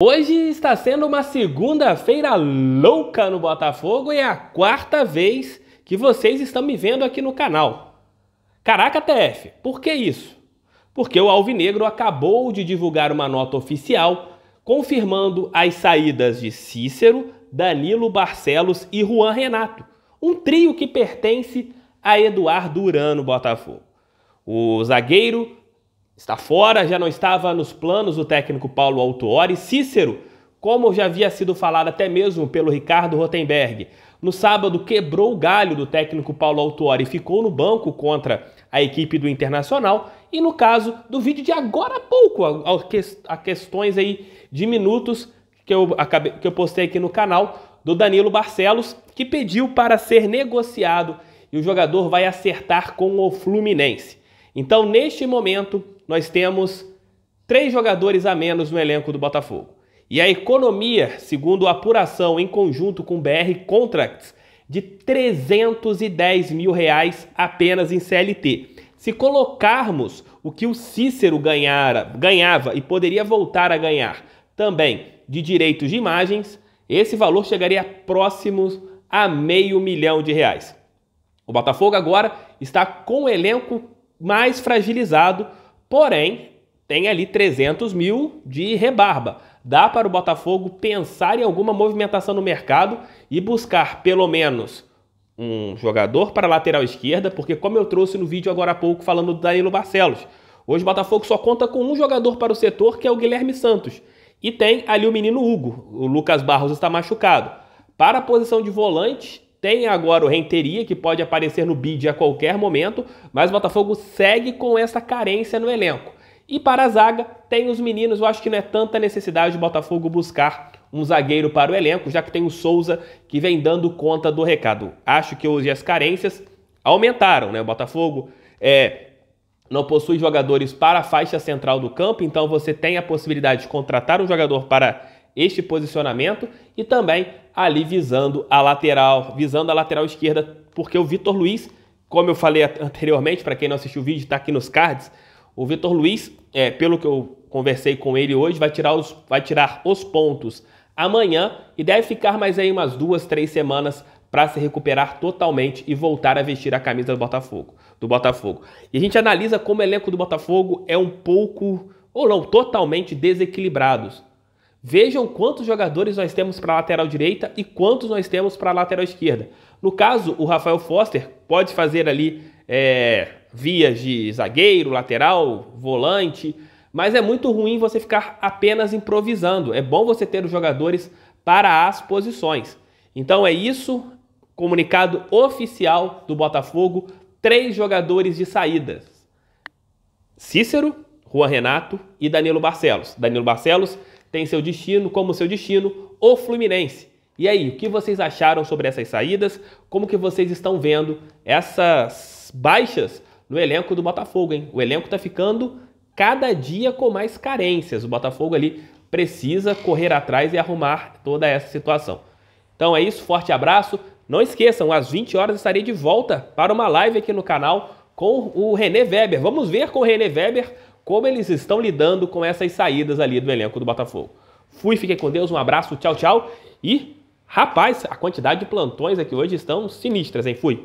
Hoje está sendo uma segunda-feira louca no Botafogo e é a quarta vez que vocês estão me vendo aqui no canal. Caraca, TF, por que isso? Porque o Alvinegro acabou de divulgar uma nota oficial confirmando as saídas de Cícero, Danilo Barcelos e Juan Renato, um trio que pertence a Eduardo Urano Botafogo. O zagueiro Está fora, já não estava nos planos do técnico Paulo Autuori. Cícero, como já havia sido falado até mesmo pelo Ricardo Rotenberg, no sábado quebrou o galho do técnico Paulo Autuori e ficou no banco contra a equipe do Internacional. E no caso do vídeo de agora há pouco, a, questões aí de minutos que eu, acabei, que eu postei aqui no canal, do Danilo Barcelos, que pediu para ser negociado e o jogador vai acertar com o Fluminense. Então, neste momento, nós temos três jogadores a menos no elenco do Botafogo. E a economia, segundo a apuração em conjunto com BR Contracts, de 310 mil reais apenas em CLT. Se colocarmos o que o Cícero ganhara, ganhava e poderia voltar a ganhar também de direitos de imagens, esse valor chegaria próximo a meio milhão de reais. O Botafogo agora está com o elenco mais fragilizado Porém, tem ali 300 mil de rebarba. Dá para o Botafogo pensar em alguma movimentação no mercado e buscar pelo menos um jogador para a lateral esquerda, porque como eu trouxe no vídeo agora há pouco falando do Danilo Barcelos, hoje o Botafogo só conta com um jogador para o setor, que é o Guilherme Santos. E tem ali o menino Hugo, o Lucas Barros está machucado. Para a posição de volante, tem agora o Renteria, que pode aparecer no bid a qualquer momento, mas o Botafogo segue com essa carência no elenco. E para a zaga, tem os meninos, eu acho que não é tanta necessidade do Botafogo buscar um zagueiro para o elenco, já que tem o Souza que vem dando conta do recado. Acho que hoje as carências aumentaram, né? O Botafogo é, não possui jogadores para a faixa central do campo, então você tem a possibilidade de contratar um jogador para este posicionamento e também ali visando a lateral, visando a lateral esquerda, porque o Vitor Luiz, como eu falei anteriormente, para quem não assistiu o vídeo, está aqui nos cards, o Vitor Luiz, é, pelo que eu conversei com ele hoje, vai tirar os, vai tirar os pontos amanhã e deve ficar mais aí umas duas, três semanas para se recuperar totalmente e voltar a vestir a camisa do Botafogo, do Botafogo. E a gente analisa como o elenco do Botafogo é um pouco ou não totalmente desequilibrados. Vejam quantos jogadores nós temos para a lateral direita e quantos nós temos para a lateral esquerda. No caso, o Rafael Foster pode fazer ali é, vias de zagueiro, lateral, volante, mas é muito ruim você ficar apenas improvisando. É bom você ter os jogadores para as posições. Então é isso, comunicado oficial do Botafogo, três jogadores de saídas. Cícero, Juan Renato e Danilo Barcelos. Danilo Barcelos tem seu destino, como seu destino, o Fluminense. E aí, o que vocês acharam sobre essas saídas? Como que vocês estão vendo essas baixas no elenco do Botafogo, hein? O elenco está ficando cada dia com mais carências. O Botafogo ali precisa correr atrás e arrumar toda essa situação. Então é isso, forte abraço. Não esqueçam, às 20 horas estarei de volta para uma live aqui no canal com o René Weber. Vamos ver com o René Weber como eles estão lidando com essas saídas ali do elenco do Botafogo. Fui, fiquei com Deus, um abraço, tchau, tchau. E, rapaz, a quantidade de plantões aqui hoje estão sinistras, hein? Fui.